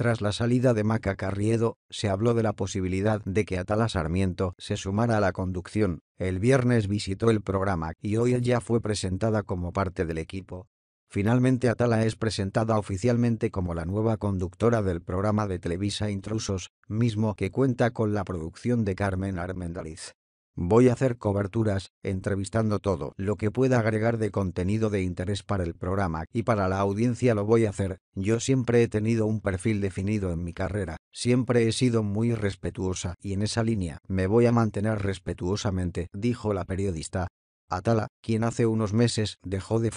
Tras la salida de Maca Carriedo, se habló de la posibilidad de que Atala Sarmiento se sumara a la conducción. El viernes visitó el programa y hoy ella fue presentada como parte del equipo. Finalmente Atala es presentada oficialmente como la nueva conductora del programa de Televisa Intrusos, mismo que cuenta con la producción de Carmen Armendaliz. Voy a hacer coberturas, entrevistando todo lo que pueda agregar de contenido de interés para el programa y para la audiencia lo voy a hacer. Yo siempre he tenido un perfil definido en mi carrera, siempre he sido muy respetuosa y en esa línea me voy a mantener respetuosamente, dijo la periodista. Atala, quien hace unos meses dejó de